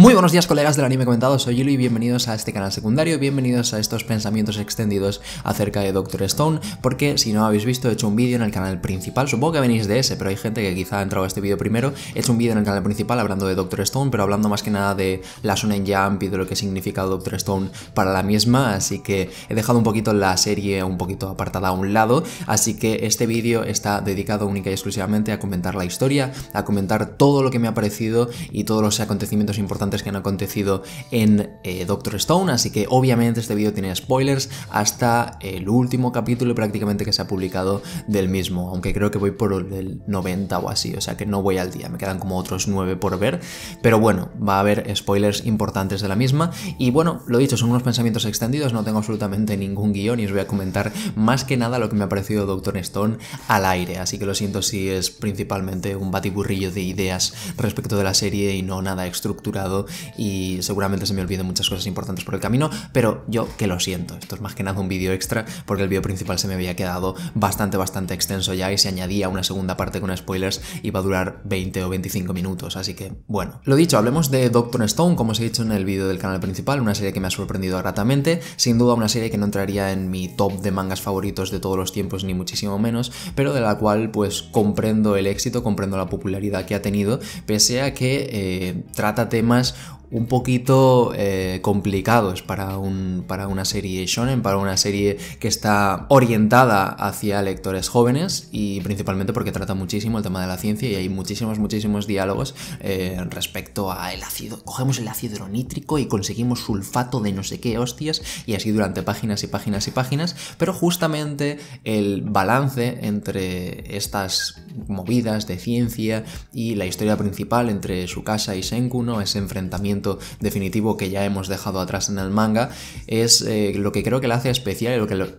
Muy buenos días colegas del anime comentado, soy Yuli. y bienvenidos a este canal secundario, bienvenidos a estos pensamientos extendidos acerca de Doctor Stone, porque si no habéis visto he hecho un vídeo en el canal principal, supongo que venís de ese, pero hay gente que quizá ha entrado a este vídeo primero, he hecho un vídeo en el canal principal hablando de Doctor Stone, pero hablando más que nada de la Sunen Jump y de lo que significa Doctor Stone para la misma, así que he dejado un poquito la serie un poquito apartada a un lado, así que este vídeo está dedicado única y exclusivamente a comentar la historia, a comentar todo lo que me ha parecido y todos los acontecimientos importantes que han acontecido en eh, Doctor Stone, así que obviamente este vídeo tiene spoilers hasta el último capítulo prácticamente que se ha publicado del mismo, aunque creo que voy por el 90 o así, o sea que no voy al día, me quedan como otros 9 por ver, pero bueno, va a haber spoilers importantes de la misma y bueno, lo dicho, son unos pensamientos extendidos, no tengo absolutamente ningún guión y os voy a comentar más que nada lo que me ha parecido Doctor Stone al aire, así que lo siento si es principalmente un batiburrillo de ideas respecto de la serie y no nada estructurado y seguramente se me olviden muchas cosas importantes por el camino, pero yo que lo siento. Esto es más que nada un vídeo extra porque el vídeo principal se me había quedado bastante, bastante extenso ya y se añadía una segunda parte con spoilers y va a durar 20 o 25 minutos, así que bueno. Lo dicho, hablemos de Doctor Stone, como os he dicho en el vídeo del canal principal, una serie que me ha sorprendido gratamente, sin duda una serie que no entraría en mi top de mangas favoritos de todos los tiempos ni muchísimo menos, pero de la cual pues comprendo el éxito, comprendo la popularidad que ha tenido, pese a que eh, trata temas más un poquito eh, complicados para, un, para una serie shonen, para una serie que está orientada hacia lectores jóvenes y principalmente porque trata muchísimo el tema de la ciencia y hay muchísimos, muchísimos diálogos eh, respecto a el ácido. Cogemos el ácido nítrico y conseguimos sulfato de no sé qué hostias y así durante páginas y páginas y páginas, pero justamente el balance entre estas movidas de ciencia y la historia principal entre su casa y Senku, ¿no? ese enfrentamiento definitivo que ya hemos dejado atrás en el manga, es eh, lo que creo que la hace especial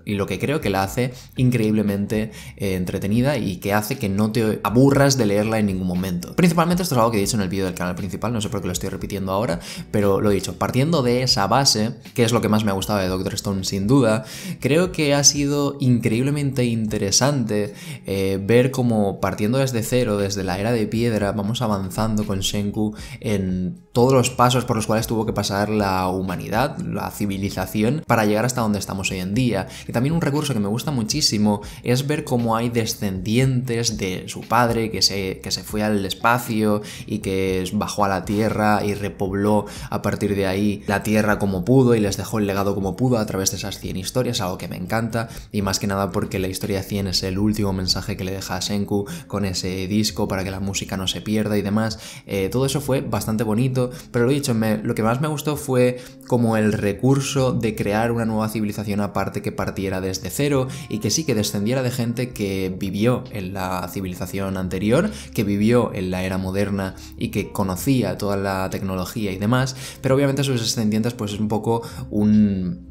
y lo que, que creo que la hace increíblemente eh, entretenida y que hace que no te aburras de leerla en ningún momento. Principalmente esto es algo que he dicho en el vídeo del canal principal, no sé por qué lo estoy repitiendo ahora, pero lo he dicho, partiendo de esa base, que es lo que más me ha gustado de Doctor Stone sin duda, creo que ha sido increíblemente interesante eh, ver cómo partiendo desde cero, desde la era de piedra, vamos avanzando con Shenku en todos los pasos por los cuales tuvo que pasar la humanidad, la civilización, para llegar hasta donde estamos hoy en día. Y también un recurso que me gusta muchísimo es ver cómo hay descendientes de su padre que se, que se fue al espacio y que bajó a la Tierra y repobló a partir de ahí la Tierra como pudo y les dejó el legado como pudo a través de esas 100 historias, algo que me encanta y más que nada porque la historia 100 es el último mensaje que le deja a Senku con ese disco para que la música no se pierda y demás. Eh, todo eso fue bastante bonito pero lo dicho, lo que más me gustó fue como el recurso de crear una nueva civilización aparte que partiera desde cero y que sí que descendiera de gente que vivió en la civilización anterior, que vivió en la era moderna y que conocía toda la tecnología y demás, pero obviamente sus descendientes pues es un poco un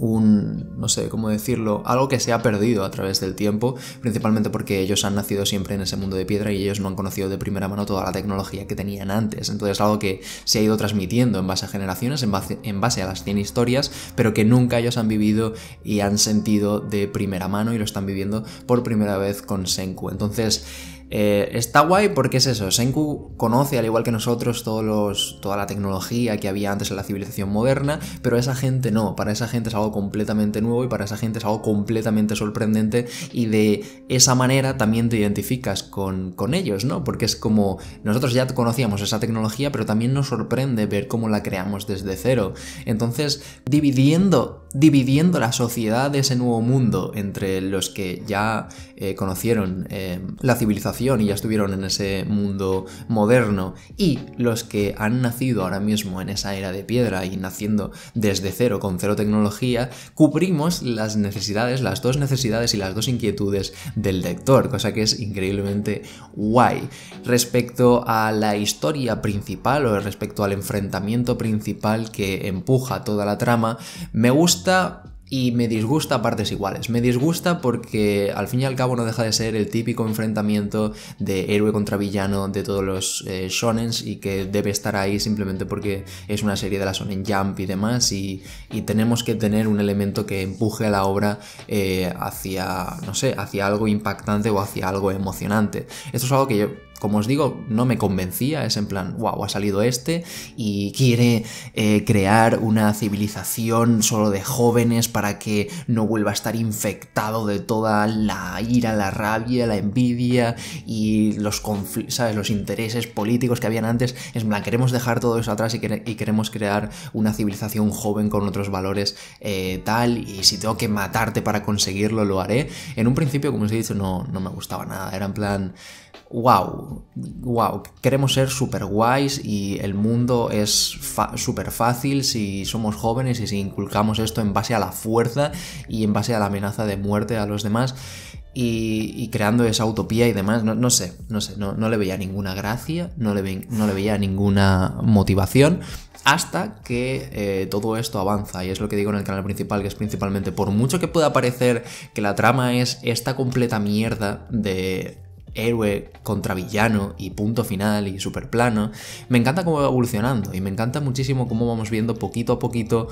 un, no sé cómo decirlo, algo que se ha perdido a través del tiempo, principalmente porque ellos han nacido siempre en ese mundo de piedra y ellos no han conocido de primera mano toda la tecnología que tenían antes. Entonces algo que se ha ido transmitiendo en base a generaciones, en base, a las 100 historias, pero que nunca ellos han vivido y han sentido de primera mano y lo están viviendo por primera vez con Senku. Entonces, eh, está guay porque es eso, Senku conoce al igual que nosotros toda la tecnología que había antes en la civilización moderna, pero esa gente no, para esa gente es algo completamente nuevo y para esa gente es algo completamente sorprendente y de esa manera también te identificas con, ellos, ¿no? Porque es como nosotros ya conocíamos esa tecnología, pero también nos sorprende ver cómo la creamos desde cero. Entonces, dividiendo dividiendo la sociedad de ese nuevo mundo entre los que ya eh, conocieron eh, la civilización y ya estuvieron en ese mundo moderno y los que han nacido ahora mismo en esa era de piedra y naciendo desde cero con cero tecnología, cubrimos las necesidades, las dos necesidades y las dos inquietudes del lector, cosa que es increíblemente guay. Respecto a la historia principal o respecto al enfrentamiento principal que empuja toda la trama, me gusta y me disgusta a partes iguales. Me disgusta porque al fin y al cabo no deja de ser el típico enfrentamiento de héroe contra villano de todos los shonen eh, shonens y que debe estar ahí simplemente porque es una serie de la shonen jump y demás y, tenemos que tener un elemento que empuje a la obra eh, hacia, no sé, hacia algo impactante o hacia algo emocionante. Esto es algo que yo como os digo, no me convencía, es en plan, wow, ha salido este y quiere eh, crear una civilización solo de jóvenes para que no vuelva a estar infectado de toda la ira, la rabia, la envidia y los ¿sabes? los intereses políticos que habían antes. Es en plan, queremos dejar todo eso atrás y, queremos crear una civilización joven con otros valores eh, tal y si tengo que matarte para conseguirlo, lo haré. En un principio, como os he dicho, no, no me gustaba nada, era en plan wow, wow, queremos ser súper guays y el mundo es súper fácil si somos jóvenes y si inculcamos esto en base a la fuerza y en base a la amenaza de muerte a los demás. Y, creando esa utopía y demás. No, sé, no sé, no, le veía ninguna gracia, no le, veía ninguna motivación, hasta que eh, todo esto avanza. Y es lo que digo en el canal principal, que es principalmente, por mucho que pueda parecer que la trama es esta completa mierda de héroe contra villano y punto final y super plano. Me encanta cómo va evolucionando y me encanta muchísimo cómo vamos viendo poquito a poquito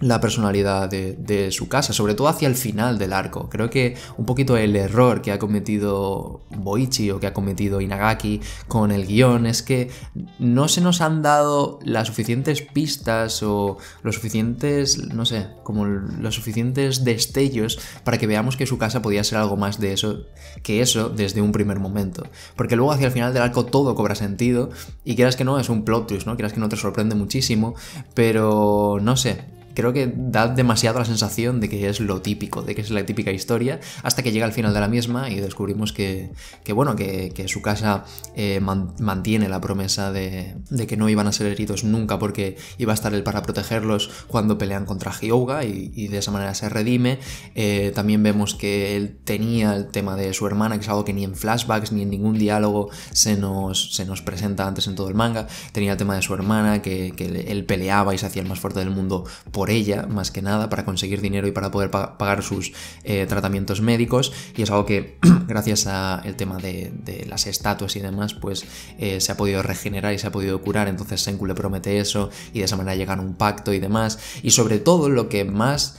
la personalidad de, su casa, sobre todo hacia el final del arco. Creo que un poquito el error que ha cometido Boichi o que ha cometido Inagaki con el guión es que no se nos han dado las suficientes pistas o los suficientes, no sé, como los suficientes destellos para que veamos que su casa podía ser algo más de eso que eso desde un primer momento. Porque luego hacia el final del arco todo cobra sentido y quieras que no, es un plot twist, ¿no? Quieras que no te sorprende muchísimo, pero no sé, creo que da demasiado la sensación de que es lo típico, de que es la típica historia, hasta que llega al final de la misma y descubrimos que, bueno, que, su casa eh, mantiene la promesa de, que no iban a ser heridos nunca porque iba a estar él para protegerlos cuando pelean contra Hyoga y, de esa manera se redime. Eh, también vemos que él tenía el tema de su hermana, que es algo que ni en flashbacks ni en ningún diálogo se nos, se nos presenta antes en todo el manga. Tenía el tema de su hermana, que, él peleaba y se hacía el más fuerte del mundo por ella, más que nada, para conseguir dinero y para poder pagar sus eh, tratamientos médicos. Y es algo que, gracias al tema de, las estatuas y demás, pues eh, se ha podido regenerar y se ha podido curar. Entonces Senku le promete eso y de esa manera llegan un pacto y demás. Y sobre todo lo que más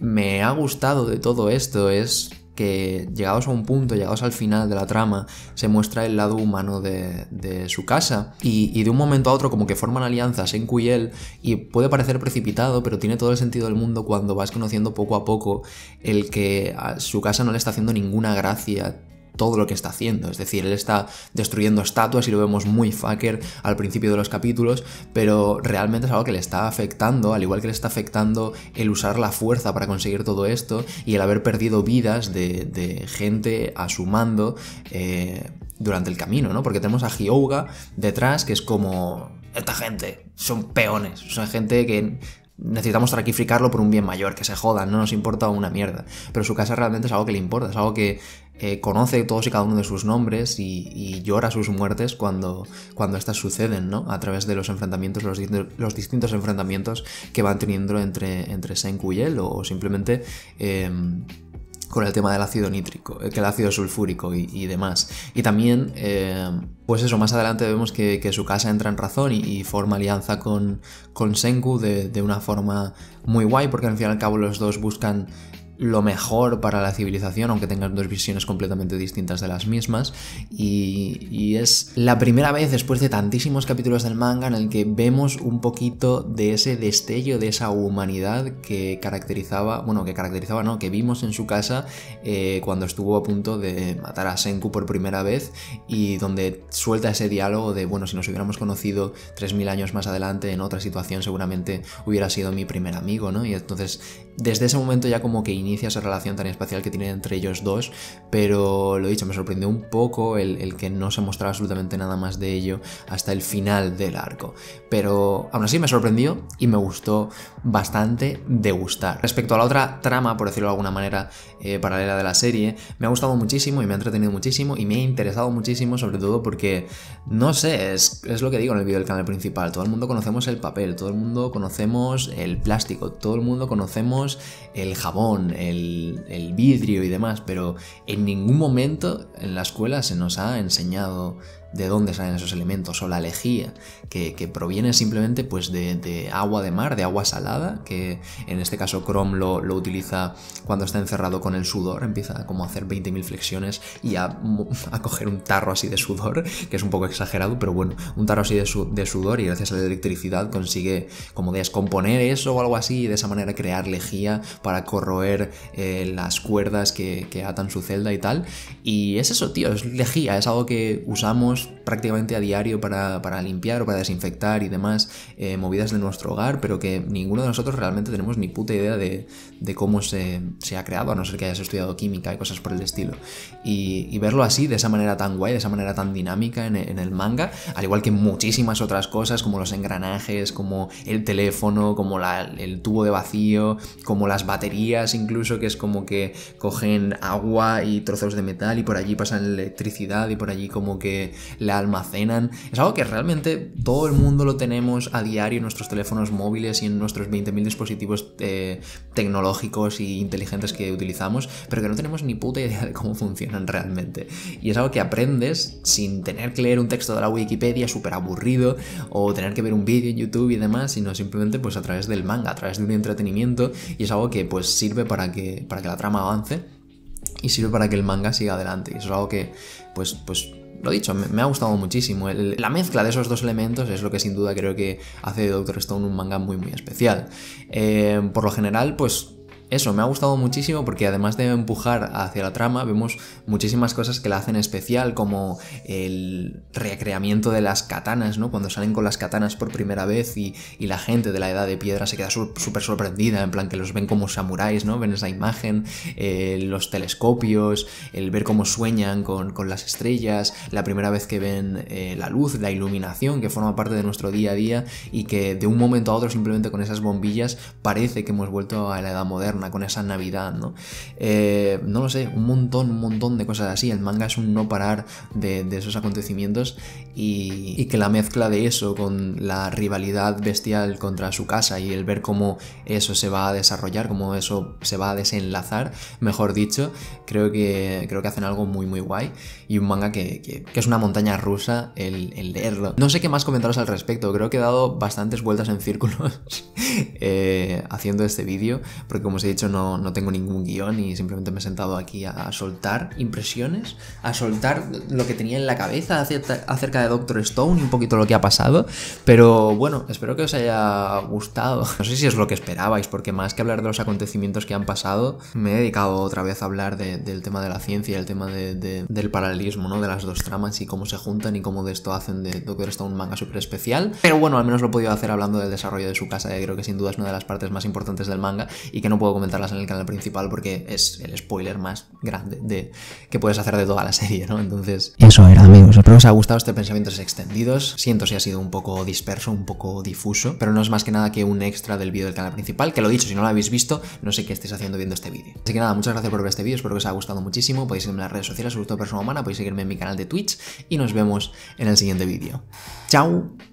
me ha gustado de todo esto es llegados a un punto, llegados al final de la trama, se muestra el lado humano de, su casa y, y, de un momento a otro como que forman alianzas en Cuyel y puede parecer precipitado, pero tiene todo el sentido del mundo cuando vas conociendo poco a poco el que a su casa no le está haciendo ninguna gracia todo lo que está haciendo. Es decir, él está destruyendo estatuas y lo vemos muy fucker al principio de los capítulos, pero realmente es algo que le está afectando, al igual que le está afectando el usar la fuerza para conseguir todo esto y el haber perdido vidas de, gente a su mando. Eh, durante el camino, ¿no? Porque tenemos a Hyouga detrás, que es como. Esta gente son peones, son gente que necesitamos traquificarlo por un bien mayor, que se jodan, no nos importa una mierda. Pero su casa realmente es algo que le importa, es algo que eh, conoce todos y cada uno de sus nombres y, llora sus muertes cuando, cuando estas suceden, ¿no? A través de los enfrentamientos, los, distintos enfrentamientos que van teniendo entre, entre Senku y él, o, simplemente. Em, con el tema del ácido nítrico, eh, el ácido sulfúrico y, demás. Y también, em, pues eso, más adelante vemos que, su casa entra en razón y, forma alianza con, con Senku de, de, una forma muy guay, porque al fin y al cabo los dos buscan lo mejor para la civilización, aunque tengan dos visiones completamente distintas de las mismas. Y, es la primera vez después de tantísimos capítulos del manga en el que vemos un poquito de ese destello, de esa humanidad que caracterizaba, bueno, que caracterizaba, no, que vimos en su casa eh, cuando estuvo a punto de matar a Senku por primera vez y donde suelta ese diálogo de, bueno, si nos hubiéramos conocido 3.000 años más adelante en otra situación seguramente hubiera sido mi primer amigo, ¿no? Y entonces desde ese momento ya como que inicia esa relación tan espacial que tienen entre ellos dos, pero lo dicho, me sorprendió un poco el, que no se mostraba absolutamente nada más de ello hasta el final del arco. Pero aún así me sorprendió y me gustó bastante de gustar. Respecto a la otra trama, por decirlo de alguna manera, eh, paralela de la serie, me ha gustado muchísimo y me ha entretenido muchísimo y me ha interesado muchísimo, sobre todo porque, no sé, es, es lo que digo en el vídeo del canal principal, todo el mundo conocemos el papel, todo el mundo conocemos el plástico, todo el mundo conocemos el jabón, el vidrio y demás, pero en ningún momento en la escuela se nos ha enseñado de dónde salen esos elementos o la lejía que, proviene simplemente pues de, agua de mar, de agua salada, que en este caso Chrome lo, utiliza cuando está encerrado con el sudor, empieza como a hacer 20.000 flexiones y a, coger un tarro así de sudor, que es un poco exagerado, pero bueno, un tarro así de, sudor y gracias a la electricidad consigue como descomponer eso o algo así y de esa manera crear lejía para corroer eh, las cuerdas que, que atan su celda y tal. Y es eso, tío, es lejía, es algo que usamos prácticamente a diario para, limpiar o para desinfectar y demás eh, movidas de nuestro hogar, pero que ninguno de nosotros realmente tenemos ni puta idea de, cómo se, ha creado, a no ser que hayas estudiado química y cosas por el estilo. Y, verlo así, de esa manera tan guay, de esa manera tan dinámica en, el manga, al igual que muchísimas otras cosas, como los engranajes, como el teléfono, como el tubo de vacío, como las baterías incluso, que es como que cogen agua y trozos de metal y por allí pasan electricidad y por allí como que ...le almacenan. Es algo que realmente todo el mundo lo tenemos a diario en nuestros teléfonos móviles y en nuestros 20.000 dispositivos eh, tecnológicos e inteligentes que utilizamos, pero que no tenemos ni puta idea de cómo funcionan realmente. Y es algo que aprendes sin tener que leer un texto de la Wikipedia súper aburrido o tener que ver un vídeo en YouTube y demás, sino simplemente pues a través del manga, a través de un entretenimiento y es algo que pues sirve para que, para que la trama avance y sirve para que el manga siga adelante. Y eso es algo que, pues, pues lo dicho, me, ha gustado muchísimo. la mezcla de esos dos elementos es lo que sin duda creo que hace de Doctor Stone un manga muy muy especial. Eh, por lo general, pues eso, me ha gustado muchísimo porque además de empujar hacia la trama, vemos muchísimas cosas que la hacen especial, como el recreamiento de las katanas, ¿no? Cuando salen con las katanas por primera vez y, la gente de la edad de piedra se queda súper sorprendida, en plan que los ven como samuráis, ¿no? Ven esa imagen, eh, los telescopios, el ver cómo sueñan con, las estrellas, la primera vez que ven eh, la luz, la iluminación que forma parte de nuestro día a día y que de un momento a otro simplemente con esas bombillas parece que hemos vuelto a la edad moderna con esa Navidad, ¿no? Eh, no lo sé, un montón, un montón de cosas así. El manga es un no parar de, esos acontecimientos y, que la mezcla de eso con la rivalidad bestial contra su casa y el ver cómo eso se va a desarrollar, cómo eso se va a desenlazar, mejor dicho, creo que, creo que hacen algo muy, muy guay y un manga que, es una montaña rusa el, leerlo. No sé qué más comentaros al respecto, creo que he dado bastantes vueltas en círculos eh, haciendo este vídeo, porque como os he hecho no, no tengo ningún guión y simplemente me he sentado aquí a, soltar impresiones, a soltar lo que tenía en la cabeza acerca, de Doctor Stone y un poquito lo que ha pasado. Pero bueno, espero que os haya gustado. No sé si es lo que esperabais, porque más que hablar de los acontecimientos que han pasado, me he dedicado otra vez a hablar del tema de la ciencia, y el tema del paralelismo, ¿no? De las dos tramas y cómo se juntan y cómo de esto hacen de Doctor Stone un manga súper especial. Pero bueno, al menos lo he podido hacer hablando del desarrollo de su casa, que creo que sin duda es una de las partes más importantes del manga y que no puedo comentarlas en el canal principal porque es el spoiler más grande de, que puedes hacer de toda la serie, ¿no? Entonces, eso era, amigos. Espero que os haya gustado este Pensamientos Extendidos. Siento si ha sido un poco disperso, un poco difuso, pero no es más que nada que un extra del vídeo del canal principal, que lo dicho, si no lo habéis visto, no sé qué estáis haciendo viendo este vídeo. Así que nada, muchas gracias por ver este vídeo, espero que os haya gustado muchísimo. Podéis seguirme en las redes sociales, sobre todo Persona Humana, podéis seguirme en mi canal de Twitch y nos vemos en el siguiente vídeo. ¡Chao!